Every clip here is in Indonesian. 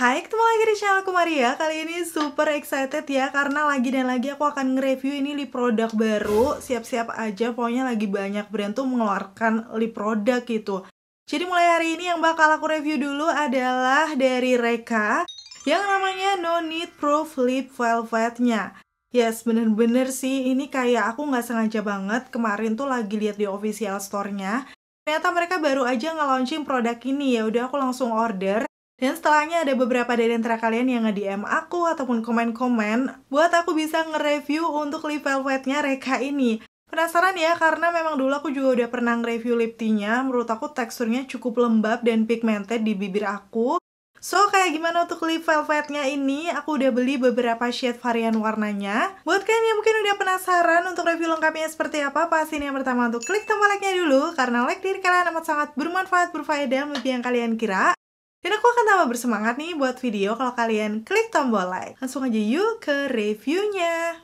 Hai, ketemu lagi di channel aku Maria. Kali ini super excited ya karena lagi dan lagi aku akan nge-review ini lip product baru. Siap-siap aja pokoknya lagi banyak brand tuh mengeluarkan lip product gitu. Jadi mulai hari ini yang bakal aku review dulu adalah dari Reka yang namanya No Need Proof Lip Velvetnya. Yes, bener-bener sih ini kayak aku nggak sengaja banget kemarin tuh lagi lihat di official store-nya. Ternyata mereka baru aja nge-launching produk ini ya, udah aku langsung order dan setelahnya ada beberapa dari antara kalian yang nge-DM aku ataupun komen-komen buat aku bisa nge-review untuk lip velvetnya Reka ini. Penasaran ya, karena memang dulu aku juga udah pernah nge-review lip tintnya menurut aku teksturnya cukup lembab dan pigmented di bibir aku. So, kayak gimana untuk lip velvetnya ini, aku udah beli beberapa shade varian warnanya. Buat kalian yang mungkin udah penasaran untuk review lengkapnya seperti apa, pastiin yang pertama untuk klik tombol like-nya dulu, karena like diri kalian amat sangat bermanfaat, berfaedah, lebih yang kalian kira. Dan aku akan tambah bersemangat nih buat video kalau kalian klik tombol like. Langsung aja yuk ke reviewnya.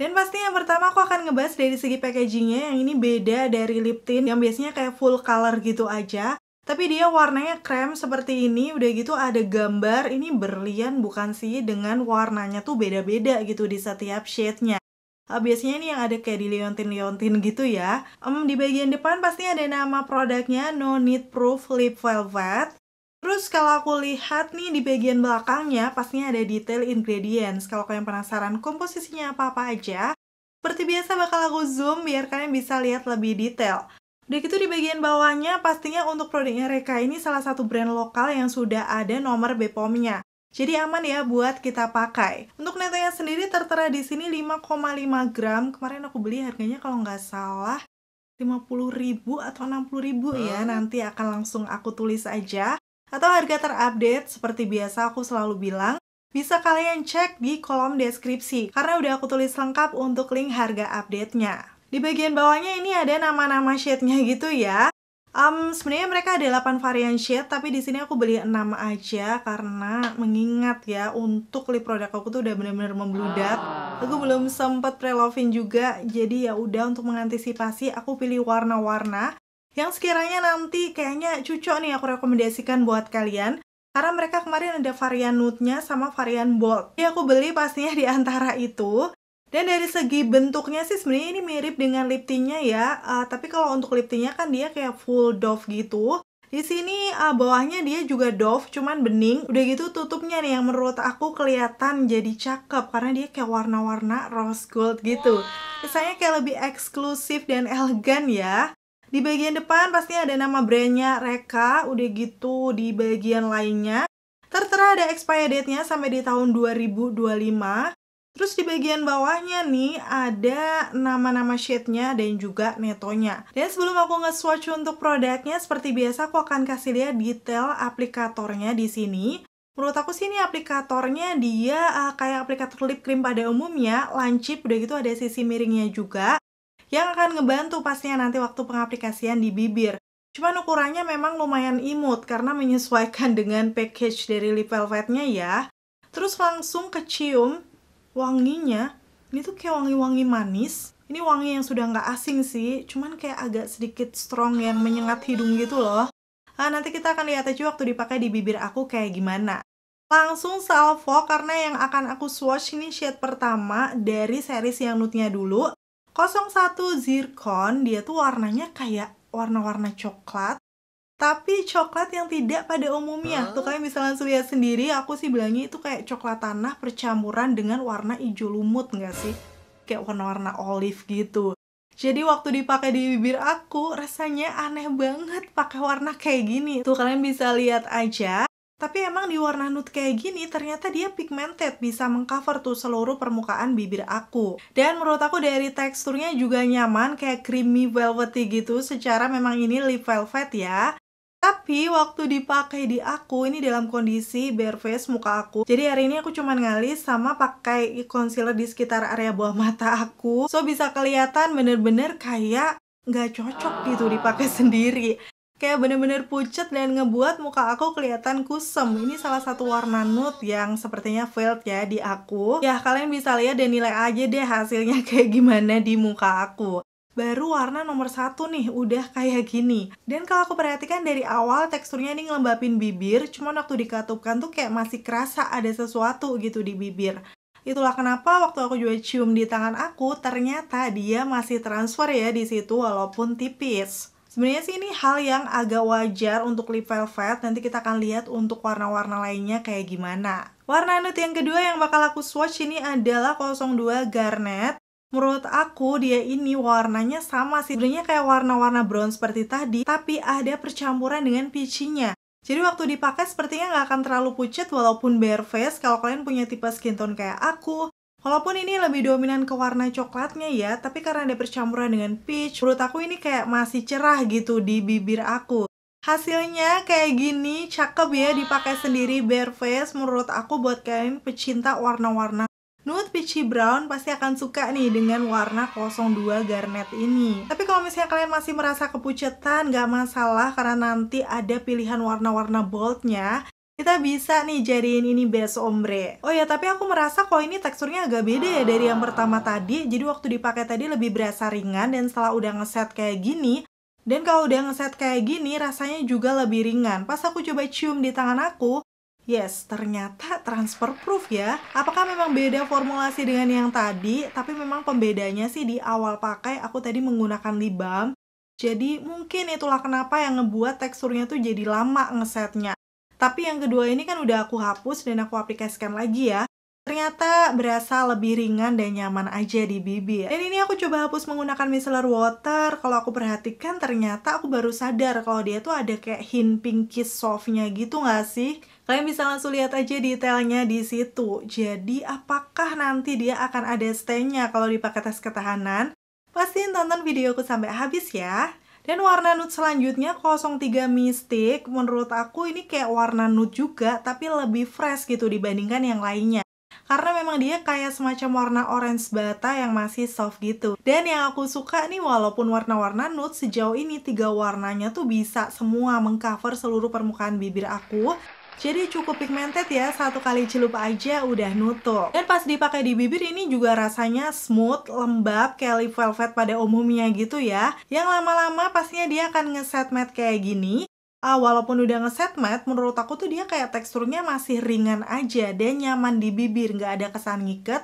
Dan pasti yang pertama aku akan ngebahas dari segi packagingnya yang ini beda dari lip tint yang biasanya kayak full color gitu aja. Tapi dia warnanya krem seperti ini, udah gitu ada gambar, ini berlian bukan sih, dengan warnanya tuh beda-beda gitu di setiap shade-nya. Uh, biasanya ini yang ada kayak di liontin-liontin gitu ya. Um, di bagian depan pasti ada nama produknya No Need Proof Lip Velvet. Terus kalau aku lihat nih di bagian belakangnya pastinya ada detail ingredients. Kalau kalian penasaran komposisinya apa-apa aja, seperti biasa bakal aku zoom biar kalian bisa lihat lebih detail. Udah gitu di bagian bawahnya pastinya untuk produknya Reka ini salah satu brand lokal yang sudah ada nomor BPOM-nya. Jadi aman ya buat kita pakai. Untuk netanya sendiri tertera di sini 5,5 gram. Kemarin aku beli harganya kalau nggak salah 50 ribu atau 60 ribu ya. Nanti akan langsung aku tulis aja. Atau harga terupdate seperti biasa aku selalu bilang. Bisa kalian cek di kolom deskripsi karena udah aku tulis lengkap untuk link harga update-nya. Di bagian bawahnya ini ada nama-nama shade-nya gitu ya. Um, sebenarnya mereka ada 8 varian shade tapi di sini aku beli 6 aja karena mengingat ya untuk lip product aku tuh udah bener-bener membludak. Ah. Aku belum sempet preloving juga. Jadi ya udah untuk mengantisipasi aku pilih warna-warna yang sekiranya nanti kayaknya cocok nih aku rekomendasikan buat kalian. Karena mereka kemarin ada varian nude-nya sama varian bold. Jadi aku beli pastinya di antara itu. Dan dari segi bentuknya sih sebenarnya ini mirip dengan lip tintnya ya. Uh, tapi kalau untuk lip tintnya kan dia kayak full doff gitu. Di sini uh, bawahnya dia juga doff, cuman bening. Udah gitu tutupnya nih yang menurut aku kelihatan jadi cakep karena dia kayak warna-warna rose gold gitu. Misalnya kayak lebih eksklusif dan elegan ya. Di bagian depan pasti ada nama brandnya Reka, udah gitu di bagian lainnya. Tertera ada expired date-nya sampai di tahun 2025. Terus di bagian bawahnya nih ada nama-nama shade-nya dan juga netonya. Dan sebelum aku nge-swatch untuk produknya, seperti biasa aku akan kasih lihat detail aplikatornya di sini. Menurut aku sih ini aplikatornya dia uh, kayak aplikator lip cream pada umumnya, lancip udah gitu ada sisi miringnya juga yang akan ngebantu pastinya nanti waktu pengaplikasian di bibir. Cuman ukurannya memang lumayan imut karena menyesuaikan dengan package dari lip velvetnya ya. Terus langsung kecium wanginya ini tuh kayak wangi-wangi manis ini wangi yang sudah nggak asing sih cuman kayak agak sedikit strong yang menyengat hidung gitu loh nah, nanti kita akan lihat aja waktu dipakai di bibir aku kayak gimana langsung salvo karena yang akan aku swatch ini shade pertama dari series yang nude-nya dulu 01 Zircon dia tuh warnanya kayak warna-warna coklat tapi coklat yang tidak pada umumnya. Huh? Tuh kayak misalnya lihat sendiri, aku sih bilangnya itu kayak coklat tanah percampuran dengan warna hijau lumut nggak sih? Kayak warna-warna olive gitu. Jadi waktu dipakai di bibir aku rasanya aneh banget pakai warna kayak gini. Tuh kalian bisa lihat aja. Tapi emang di warna nude kayak gini ternyata dia pigmented bisa mengcover tuh seluruh permukaan bibir aku. Dan menurut aku dari teksturnya juga nyaman kayak creamy velvety gitu secara memang ini lip velvet ya. Tapi waktu dipakai di aku ini dalam kondisi bare face muka aku. Jadi hari ini aku cuman ngalis sama pakai concealer di sekitar area bawah mata aku. So bisa kelihatan bener-bener kayak nggak cocok gitu dipakai sendiri. Kayak bener-bener pucet dan ngebuat muka aku kelihatan kusem. Ini salah satu warna nude yang sepertinya failed ya di aku. Ya kalian bisa lihat dan nilai aja deh hasilnya kayak gimana di muka aku baru warna nomor satu nih udah kayak gini dan kalau aku perhatikan dari awal teksturnya ini ngelembapin bibir cuma waktu dikatupkan tuh kayak masih kerasa ada sesuatu gitu di bibir Itulah kenapa waktu aku juga cium di tangan aku, ternyata dia masih transfer ya di situ walaupun tipis. Sebenarnya sih ini hal yang agak wajar untuk lip velvet, nanti kita akan lihat untuk warna-warna lainnya kayak gimana. Warna nude yang kedua yang bakal aku swatch ini adalah 02 Garnet. Menurut aku dia ini warnanya sama sih Sebenarnya kayak warna-warna brown seperti tadi Tapi ada percampuran dengan peachy-nya jadi waktu dipakai sepertinya nggak akan terlalu pucat walaupun bare face kalau kalian punya tipe skin tone kayak aku. Walaupun ini lebih dominan ke warna coklatnya ya, tapi karena ada percampuran dengan peach, menurut aku ini kayak masih cerah gitu di bibir aku. Hasilnya kayak gini, cakep ya dipakai sendiri bare face menurut aku buat kalian pecinta warna-warna Nude Peachy Brown pasti akan suka nih dengan warna 02 Garnet ini. Tapi kalau misalnya kalian masih merasa kepucetan, gak masalah karena nanti ada pilihan warna-warna boldnya kita bisa nih jadiin ini base ombre. Oh ya, tapi aku merasa kalau ini teksturnya agak beda ya dari yang pertama tadi. Jadi waktu dipakai tadi lebih berasa ringan dan setelah udah ngeset kayak gini, dan kalau udah ngeset kayak gini rasanya juga lebih ringan. Pas aku coba cium di tangan aku, Yes, ternyata transfer proof ya. Apakah memang beda formulasi dengan yang tadi? Tapi memang pembedanya sih di awal pakai aku tadi menggunakan lip balm. Jadi mungkin itulah kenapa yang ngebuat teksturnya tuh jadi lama ngesetnya. Tapi yang kedua ini kan udah aku hapus dan aku aplikasikan lagi ya. Ternyata berasa lebih ringan dan nyaman aja di bibir. Dan ini aku coba hapus menggunakan micellar water. Kalau aku perhatikan ternyata aku baru sadar kalau dia tuh ada kayak hint pinkish softnya gitu gak sih? Kalian bisa langsung lihat aja detailnya di situ. Jadi apakah nanti dia akan ada stainnya kalau dipakai tes ketahanan? Pastiin tonton videoku sampai habis ya. Dan warna nude selanjutnya 03 Mystic, menurut aku ini kayak warna nude juga, tapi lebih fresh gitu dibandingkan yang lainnya karena memang dia kayak semacam warna orange bata yang masih soft gitu dan yang aku suka nih walaupun warna-warna nude sejauh ini tiga warnanya tuh bisa semua mengcover seluruh permukaan bibir aku jadi cukup pigmented ya, satu kali celup aja udah nutup. Dan pas dipakai di bibir ini juga rasanya smooth, lembab, kayak lip velvet pada umumnya gitu ya. Yang lama-lama pastinya dia akan ngeset matte kayak gini uh, walaupun udah ngeset matte menurut aku tuh dia kayak teksturnya masih ringan aja dan nyaman di bibir nggak ada kesan ngiket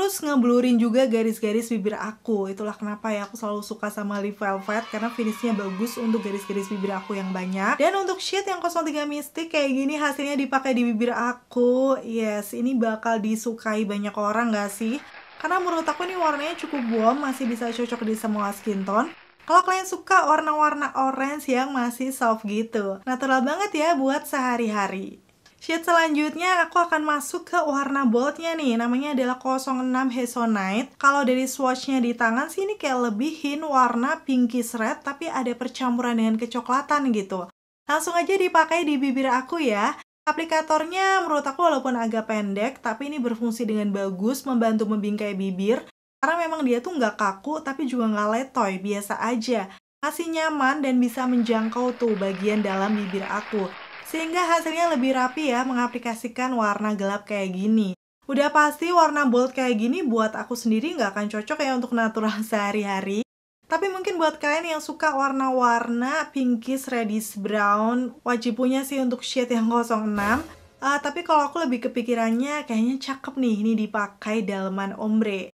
terus ngeblurin juga garis-garis bibir aku itulah kenapa ya aku selalu suka sama Live Velvet karena finishnya bagus untuk garis-garis bibir aku yang banyak dan untuk shade yang 03 Mystic kayak gini hasilnya dipakai di bibir aku yes ini bakal disukai banyak orang gak sih karena menurut aku ini warnanya cukup warm masih bisa cocok di semua skin tone kalau kalian suka warna-warna orange yang masih soft gitu, natural banget ya buat sehari-hari. Shade selanjutnya aku akan masuk ke warna boldnya nih Namanya adalah 06 Hesonite Kalau dari swatchnya di tangan sih ini kayak lebihin warna pinkish red Tapi ada percampuran dengan kecoklatan gitu Langsung aja dipakai di bibir aku ya Aplikatornya menurut aku walaupun agak pendek Tapi ini berfungsi dengan bagus Membantu membingkai bibir karena memang dia tuh nggak kaku tapi juga nggak letoy, biasa aja. Masih nyaman dan bisa menjangkau tuh bagian dalam bibir aku. Sehingga hasilnya lebih rapi ya mengaplikasikan warna gelap kayak gini. Udah pasti warna bold kayak gini buat aku sendiri nggak akan cocok ya untuk natural sehari-hari. Tapi mungkin buat kalian yang suka warna-warna pinkish, reddish, brown, wajib punya sih untuk shade yang 06. Uh, eh, tapi kalau aku lebih kepikirannya kayaknya cakep nih ini dipakai dalaman ombre.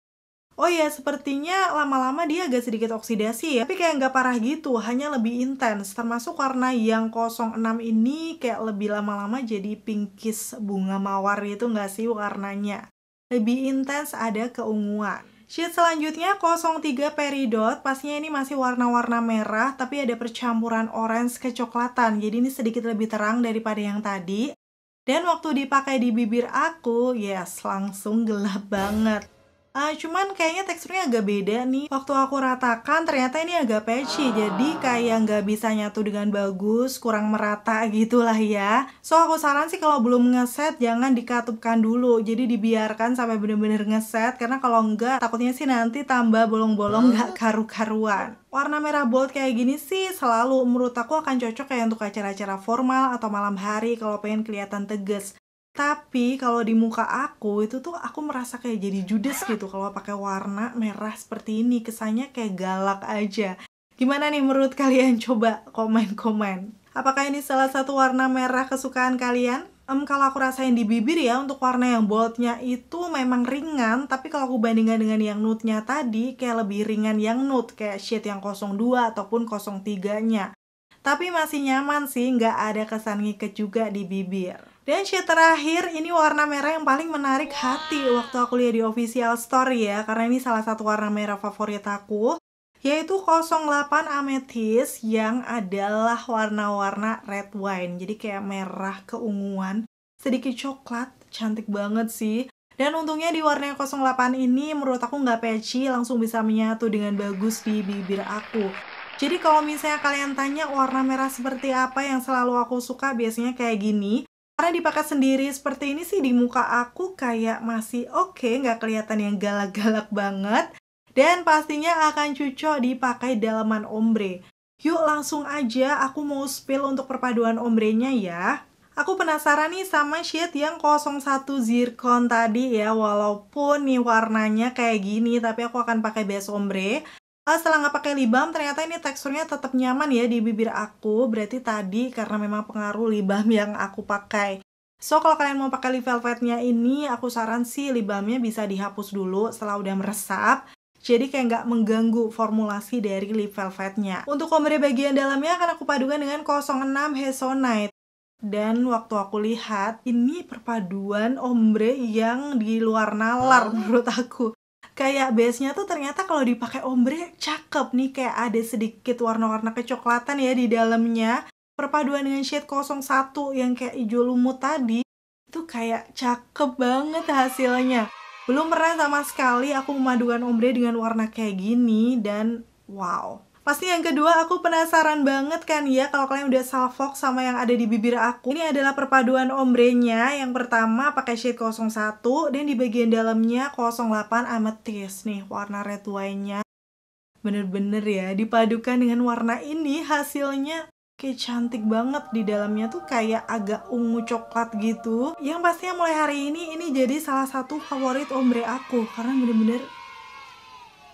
Oh ya, sepertinya lama-lama dia agak sedikit oksidasi ya. Tapi kayak nggak parah gitu, hanya lebih intens. Termasuk warna yang 06 ini kayak lebih lama-lama jadi pinkish bunga mawar itu nggak sih warnanya. Lebih intens ada keunguan. Sheet selanjutnya 03 peridot, pastinya ini masih warna-warna merah tapi ada percampuran orange kecoklatan. Jadi ini sedikit lebih terang daripada yang tadi. Dan waktu dipakai di bibir aku, yes, langsung gelap banget. Uh, cuman kayaknya teksturnya agak beda nih Waktu aku ratakan ternyata ini agak patchy Jadi kayak nggak bisa nyatu dengan bagus Kurang merata gitu lah ya So aku saran sih kalau belum ngeset Jangan dikatupkan dulu Jadi dibiarkan sampai bener-bener ngeset Karena kalau nggak takutnya sih nanti tambah bolong-bolong nggak ah. karu-karuan Warna merah bold kayak gini sih selalu menurut aku akan cocok kayak untuk acara-acara formal atau malam hari kalau pengen kelihatan tegas tapi kalau di muka aku itu tuh aku merasa kayak jadi judes gitu kalau pakai warna merah seperti ini kesannya kayak galak aja gimana nih menurut kalian coba komen-komen apakah ini salah satu warna merah kesukaan kalian um, kalau aku rasain di bibir ya untuk warna yang boldnya itu memang ringan tapi kalau aku bandingkan dengan yang nude-nya tadi kayak lebih ringan yang nude kayak shade yang 02 ataupun 03 nya tapi masih nyaman sih nggak ada kesan ngiket juga di bibir dan shade terakhir, ini warna merah yang paling menarik hati waktu aku lihat di official store ya, karena ini salah satu warna merah favorit aku, yaitu 08 amethyst yang adalah warna-warna red wine, jadi kayak merah keunguan, sedikit coklat, cantik banget sih. Dan untungnya di warna 08 ini menurut aku nggak peci, langsung bisa menyatu dengan bagus di bibir aku. Jadi kalau misalnya kalian tanya warna merah seperti apa yang selalu aku suka, biasanya kayak gini. Karena dipakai sendiri seperti ini sih di muka aku kayak masih oke, okay, nggak kelihatan yang galak-galak banget. Dan pastinya akan cocok dipakai dalaman ombre. Yuk langsung aja aku mau spill untuk perpaduan ombrenya ya. Aku penasaran nih sama shade yang 01 zircon tadi ya, walaupun nih warnanya kayak gini, tapi aku akan pakai base ombre. Uh, setelah nggak pakai libam ternyata ini teksturnya tetap nyaman ya di bibir aku. Berarti tadi karena memang pengaruh libam yang aku pakai. So, kalau kalian mau pakai lip velvetnya ini, aku saran sih libamnya bisa dihapus dulu setelah udah meresap. Jadi kayak nggak mengganggu formulasi dari lip velvetnya. Untuk ombre bagian dalamnya akan aku padukan dengan 06 Hesonite. Dan waktu aku lihat, ini perpaduan ombre yang di luar nalar menurut aku kayak base-nya tuh ternyata kalau dipakai ombre cakep nih kayak ada sedikit warna-warna kecoklatan ya di dalamnya perpaduan dengan shade 01 yang kayak hijau lumut tadi itu kayak cakep banget hasilnya belum pernah sama sekali aku memadukan ombre dengan warna kayak gini dan wow Pasti yang kedua, aku penasaran banget kan ya kalau kalian udah salfok sama yang ada di bibir aku. Ini adalah perpaduan ombrenya. Yang pertama pakai shade 01 dan di bagian dalamnya 08 amethyst nih warna red wine-nya. Bener-bener ya, dipadukan dengan warna ini hasilnya kayak cantik banget di dalamnya tuh kayak agak ungu coklat gitu. Yang pastinya mulai hari ini ini jadi salah satu favorit ombre aku karena bener-bener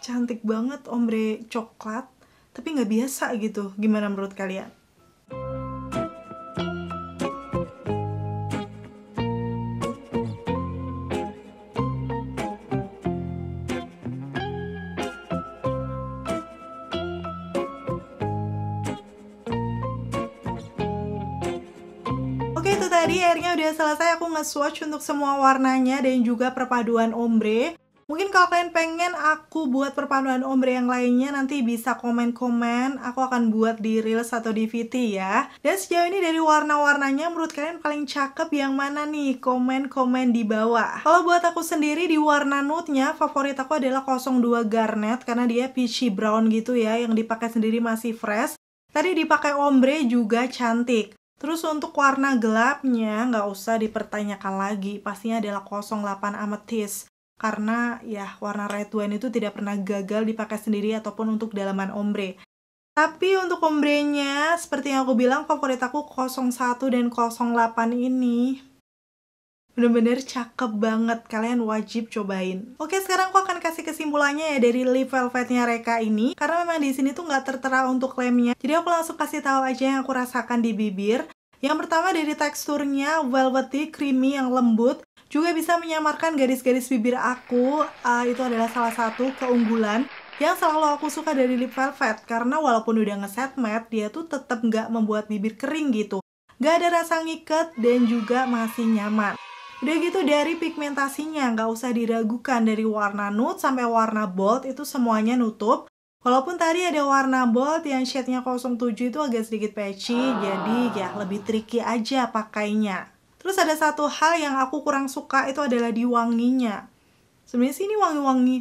cantik banget ombre coklat tapi nggak biasa gitu gimana menurut kalian tadi airnya udah selesai aku nge-swatch untuk semua warnanya dan juga perpaduan ombre Mungkin kalau kalian pengen aku buat perpaduan ombre yang lainnya nanti bisa komen-komen. Aku akan buat di Reels atau di VT ya. Dan sejauh ini dari warna-warnanya menurut kalian paling cakep yang mana nih? Komen-komen di bawah. Kalau buat aku sendiri di warna nude-nya favorit aku adalah 02 Garnet karena dia peachy brown gitu ya yang dipakai sendiri masih fresh. Tadi dipakai ombre juga cantik. Terus untuk warna gelapnya nggak usah dipertanyakan lagi, pastinya adalah 08 amethyst karena ya warna red wine itu tidak pernah gagal dipakai sendiri ataupun untuk dalaman ombre. Tapi untuk ombrenya, seperti yang aku bilang, favorit aku 01 dan 08 ini. Bener-bener cakep banget, kalian wajib cobain. Oke, sekarang aku akan kasih kesimpulannya ya dari lip velvetnya Reka ini. Karena memang di sini tuh nggak tertera untuk lemnya. Jadi aku langsung kasih tahu aja yang aku rasakan di bibir. Yang pertama dari teksturnya, velvety, creamy, yang lembut juga bisa menyamarkan garis-garis bibir aku. Uh, itu adalah salah satu keunggulan yang selalu aku suka dari lip velvet karena walaupun udah ngeset matte dia tuh tetap nggak membuat bibir kering gitu. Nggak ada rasa ngiket dan juga masih nyaman. Udah gitu dari pigmentasinya nggak usah diragukan dari warna nude sampai warna bold itu semuanya nutup. Walaupun tadi ada warna bold yang shade-nya 07 itu agak sedikit patchy, jadi ya lebih tricky aja pakainya. Terus ada satu hal yang aku kurang suka itu adalah di wanginya. Sebenarnya sih ini wangi-wangi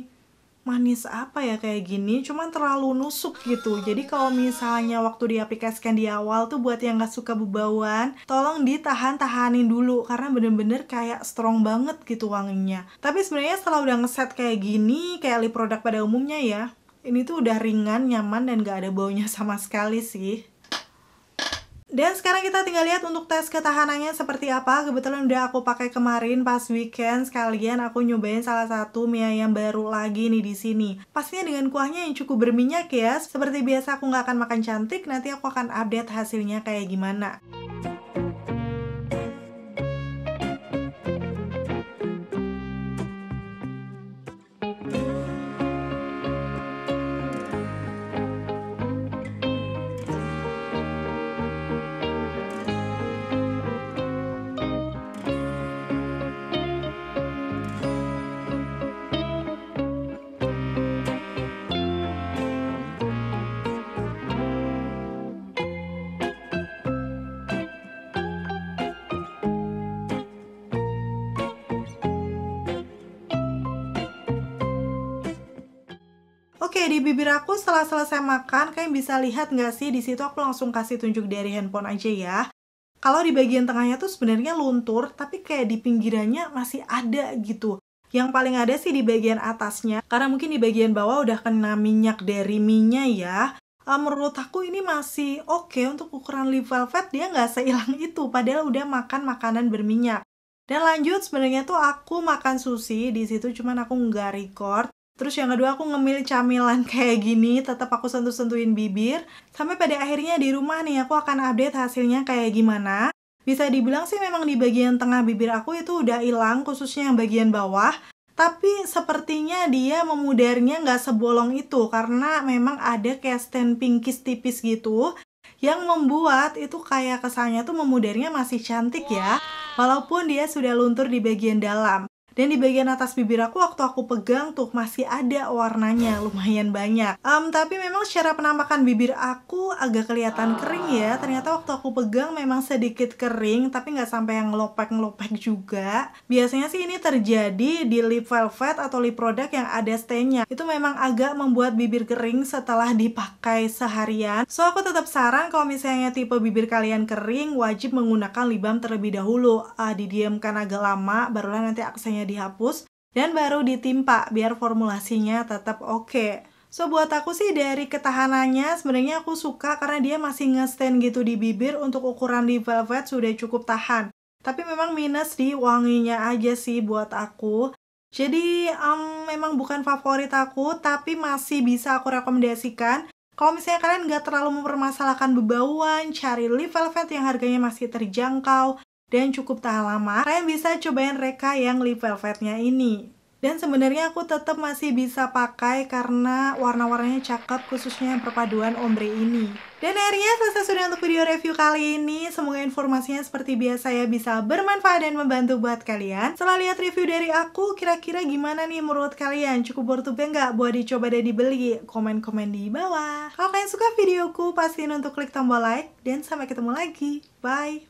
manis apa ya kayak gini, cuman terlalu nusuk gitu. Jadi kalau misalnya waktu diaplikasikan di awal tuh buat yang gak suka bebauan, tolong ditahan-tahanin dulu karena bener-bener kayak strong banget gitu wanginya. Tapi sebenarnya setelah udah ngeset kayak gini, kayak lip product pada umumnya ya, ini tuh udah ringan, nyaman, dan gak ada baunya sama sekali sih. Dan sekarang kita tinggal lihat untuk tes ketahanannya seperti apa. Kebetulan udah aku pakai kemarin pas weekend sekalian aku nyobain salah satu mie ayam baru lagi nih di sini. Pastinya dengan kuahnya yang cukup berminyak ya. Seperti biasa aku nggak akan makan cantik, nanti aku akan update hasilnya kayak gimana. kayak di bibir aku setelah selesai makan, kalian bisa lihat nggak sih di situ aku langsung kasih tunjuk dari handphone aja ya. Kalau di bagian tengahnya tuh sebenarnya luntur, tapi kayak di pinggirannya masih ada gitu. Yang paling ada sih di bagian atasnya, karena mungkin di bagian bawah udah kena minyak dari minyak ya. Eh, menurut aku ini masih oke okay untuk ukuran lip velvet, dia nggak sehilang itu, padahal udah makan makanan berminyak. Dan lanjut sebenarnya tuh aku makan sushi, di situ cuman aku nggak record Terus yang kedua aku ngemil camilan kayak gini, tetap aku sentuh-sentuhin bibir. Sampai pada akhirnya di rumah nih aku akan update hasilnya kayak gimana. Bisa dibilang sih memang di bagian tengah bibir aku itu udah hilang, khususnya yang bagian bawah. Tapi sepertinya dia memudarnya nggak sebolong itu karena memang ada kayak stand pinkis tipis gitu yang membuat itu kayak kesannya tuh memudarnya masih cantik ya walaupun dia sudah luntur di bagian dalam dan di bagian atas bibir aku waktu aku pegang tuh masih ada warnanya lumayan banyak um, tapi memang secara penampakan bibir aku agak kelihatan kering ya ternyata waktu aku pegang memang sedikit kering tapi nggak sampai yang ngelopek-ngelopek juga biasanya sih ini terjadi di lip velvet atau lip product yang ada stainnya itu memang agak membuat bibir kering setelah dipakai seharian so aku tetap saran kalau misalnya tipe bibir kalian kering wajib menggunakan lip balm terlebih dahulu uh, didiamkan agak lama barulah nanti aksesnya dihapus dan baru ditimpa biar formulasinya tetap oke. Okay. So buat aku sih dari ketahanannya sebenarnya aku suka karena dia masih nge-stain gitu di bibir untuk ukuran di velvet sudah cukup tahan. Tapi memang minus di wanginya aja sih buat aku. Jadi um, memang bukan favorit aku tapi masih bisa aku rekomendasikan. Kalau misalnya kalian nggak terlalu mempermasalahkan bebauan, cari lip velvet yang harganya masih terjangkau, dan cukup tahan lama, kalian bisa cobain reka yang lip velvetnya ini. Dan sebenarnya aku tetap masih bisa pakai karena warna-warnanya cakep khususnya yang perpaduan ombre ini. Dan akhirnya selesai sudah untuk video review kali ini. Semoga informasinya seperti biasa ya bisa bermanfaat dan membantu buat kalian. Setelah lihat review dari aku, kira-kira gimana nih menurut kalian? Cukup worth it nggak buat dicoba dan dibeli? Komen-komen di bawah. Kalau kalian suka videoku, pastiin untuk klik tombol like. Dan sampai ketemu lagi. Bye!